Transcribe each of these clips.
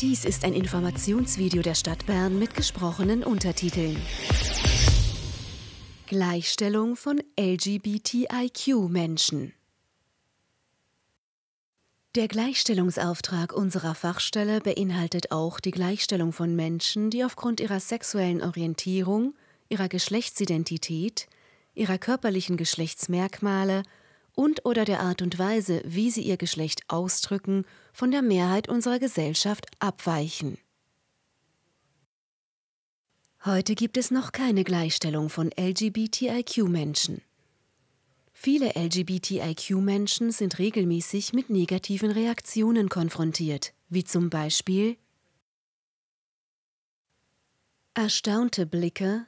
Dies ist ein Informationsvideo der Stadt Bern mit gesprochenen Untertiteln. Gleichstellung von LGBTIQ-Menschen. Der Gleichstellungsauftrag unserer Fachstelle beinhaltet auch die Gleichstellung von Menschen, die aufgrund ihrer sexuellen Orientierung, ihrer Geschlechtsidentität, ihrer körperlichen Geschlechtsmerkmale und oder der Art und Weise, wie sie ihr Geschlecht ausdrücken von der Mehrheit unserer Gesellschaft abweichen. Heute gibt es noch keine Gleichstellung von LGBTIQ-Menschen. Viele LGBTIQ-Menschen sind regelmäßig mit negativen Reaktionen konfrontiert, wie zum Beispiel erstaunte Blicke,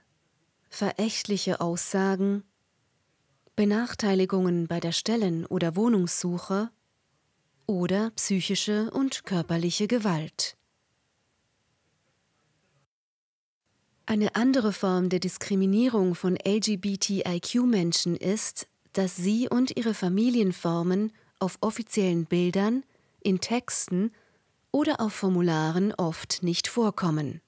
verächtliche Aussagen, Benachteiligungen bei der Stellen- oder Wohnungssuche, oder psychische und körperliche Gewalt. Eine andere Form der Diskriminierung von LGBTIQ-Menschen ist, dass sie und ihre Familienformen auf offiziellen Bildern, in Texten oder auf Formularen oft nicht vorkommen.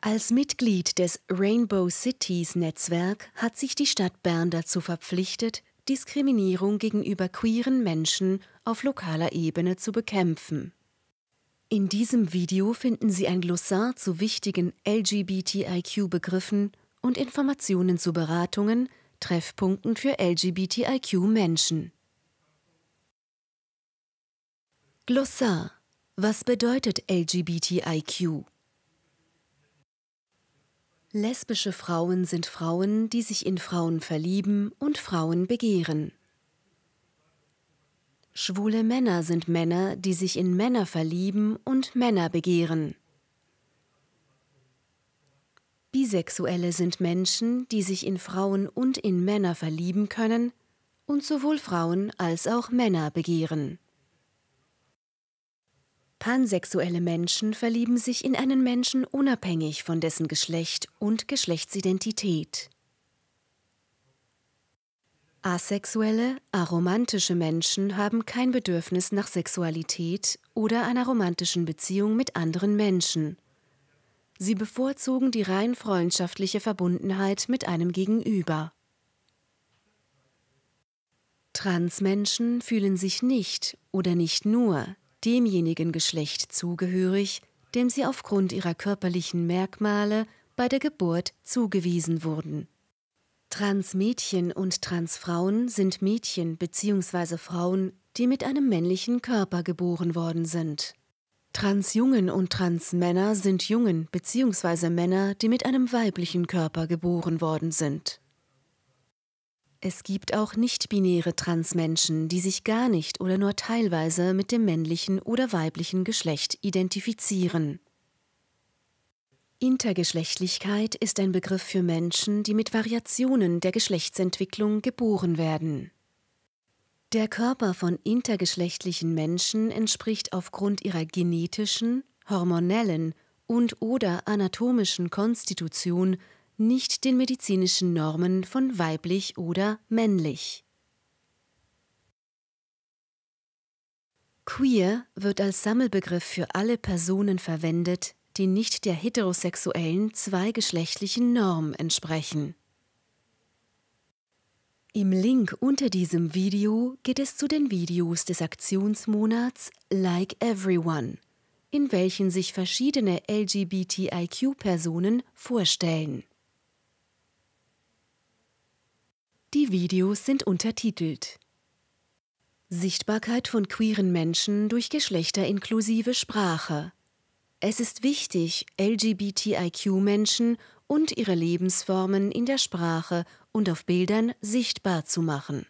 Als Mitglied des Rainbow Cities Netzwerk hat sich die Stadt Bern dazu verpflichtet, Diskriminierung gegenüber queeren Menschen auf lokaler Ebene zu bekämpfen. In diesem Video finden Sie ein Glossar zu wichtigen LGBTIQ-Begriffen und Informationen zu Beratungen, Treffpunkten für LGBTIQ-Menschen. Glossar Was bedeutet LGBTIQ? Lesbische Frauen sind Frauen, die sich in Frauen verlieben und Frauen begehren. Schwule Männer sind Männer, die sich in Männer verlieben und Männer begehren. Bisexuelle sind Menschen, die sich in Frauen und in Männer verlieben können und sowohl Frauen als auch Männer begehren. Pansexuelle Menschen verlieben sich in einen Menschen unabhängig von dessen Geschlecht und Geschlechtsidentität. Asexuelle, aromantische Menschen haben kein Bedürfnis nach Sexualität oder einer romantischen Beziehung mit anderen Menschen. Sie bevorzugen die rein freundschaftliche Verbundenheit mit einem Gegenüber. Transmenschen fühlen sich nicht oder nicht nur demjenigen Geschlecht zugehörig, dem sie aufgrund ihrer körperlichen Merkmale bei der Geburt zugewiesen wurden. Transmädchen und Transfrauen sind Mädchen bzw. Frauen, die mit einem männlichen Körper geboren worden sind. Transjungen und Transmänner sind Jungen bzw. Männer, die mit einem weiblichen Körper geboren worden sind. Es gibt auch nicht-binäre Transmenschen, die sich gar nicht oder nur teilweise mit dem männlichen oder weiblichen Geschlecht identifizieren. Intergeschlechtlichkeit ist ein Begriff für Menschen, die mit Variationen der Geschlechtsentwicklung geboren werden. Der Körper von intergeschlechtlichen Menschen entspricht aufgrund ihrer genetischen, hormonellen und oder anatomischen Konstitution nicht den medizinischen Normen von weiblich oder männlich. Queer wird als Sammelbegriff für alle Personen verwendet, die nicht der heterosexuellen zweigeschlechtlichen Norm entsprechen. Im Link unter diesem Video geht es zu den Videos des Aktionsmonats Like Everyone, in welchen sich verschiedene LGBTIQ-Personen vorstellen. Die Videos sind untertitelt. Sichtbarkeit von queeren Menschen durch geschlechterinklusive Sprache. Es ist wichtig, LGBTIQ-Menschen und ihre Lebensformen in der Sprache und auf Bildern sichtbar zu machen.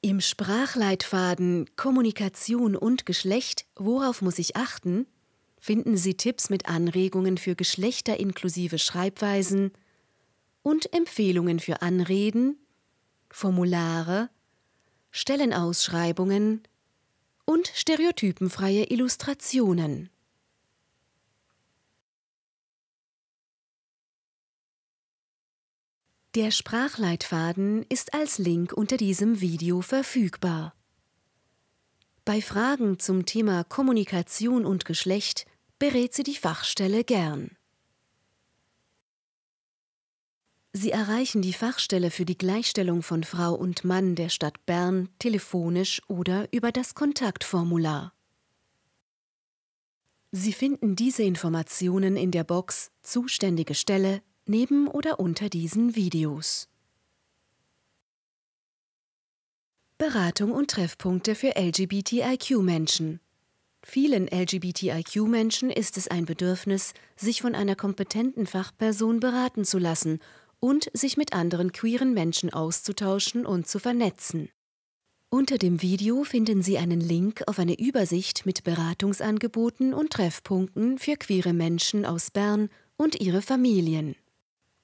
Im Sprachleitfaden Kommunikation und Geschlecht, worauf muss ich achten? finden Sie Tipps mit Anregungen für geschlechterinklusive Schreibweisen, und Empfehlungen für Anreden, Formulare, Stellenausschreibungen und stereotypenfreie Illustrationen. Der Sprachleitfaden ist als Link unter diesem Video verfügbar. Bei Fragen zum Thema Kommunikation und Geschlecht berät sie die Fachstelle gern. Sie erreichen die Fachstelle für die Gleichstellung von Frau und Mann der Stadt Bern telefonisch oder über das Kontaktformular. Sie finden diese Informationen in der Box Zuständige Stelle neben oder unter diesen Videos. Beratung und Treffpunkte für LGBTIQ-Menschen. Vielen LGBTIQ-Menschen ist es ein Bedürfnis, sich von einer kompetenten Fachperson beraten zu lassen und sich mit anderen queeren Menschen auszutauschen und zu vernetzen. Unter dem Video finden Sie einen Link auf eine Übersicht mit Beratungsangeboten und Treffpunkten für queere Menschen aus Bern und ihre Familien.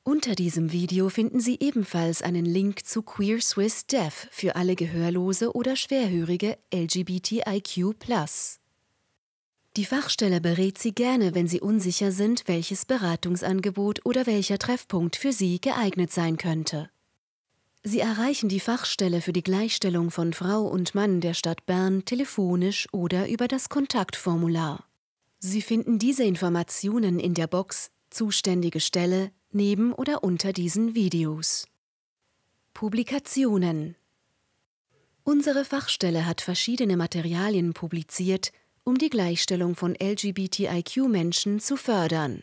Unter diesem Video finden Sie ebenfalls einen Link zu Queer Swiss Deaf für alle Gehörlose oder schwerhörige LGBTIQ. Die Fachstelle berät Sie gerne, wenn Sie unsicher sind, welches Beratungsangebot oder welcher Treffpunkt für Sie geeignet sein könnte. Sie erreichen die Fachstelle für die Gleichstellung von Frau und Mann der Stadt Bern telefonisch oder über das Kontaktformular. Sie finden diese Informationen in der Box Zuständige Stelle neben oder unter diesen Videos. Publikationen Unsere Fachstelle hat verschiedene Materialien publiziert, um die Gleichstellung von LGBTIQ-Menschen zu fördern.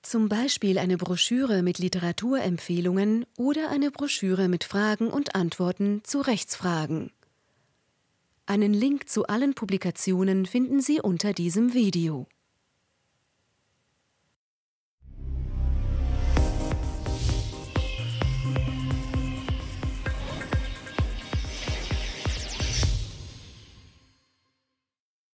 Zum Beispiel eine Broschüre mit Literaturempfehlungen oder eine Broschüre mit Fragen und Antworten zu Rechtsfragen. Einen Link zu allen Publikationen finden Sie unter diesem Video.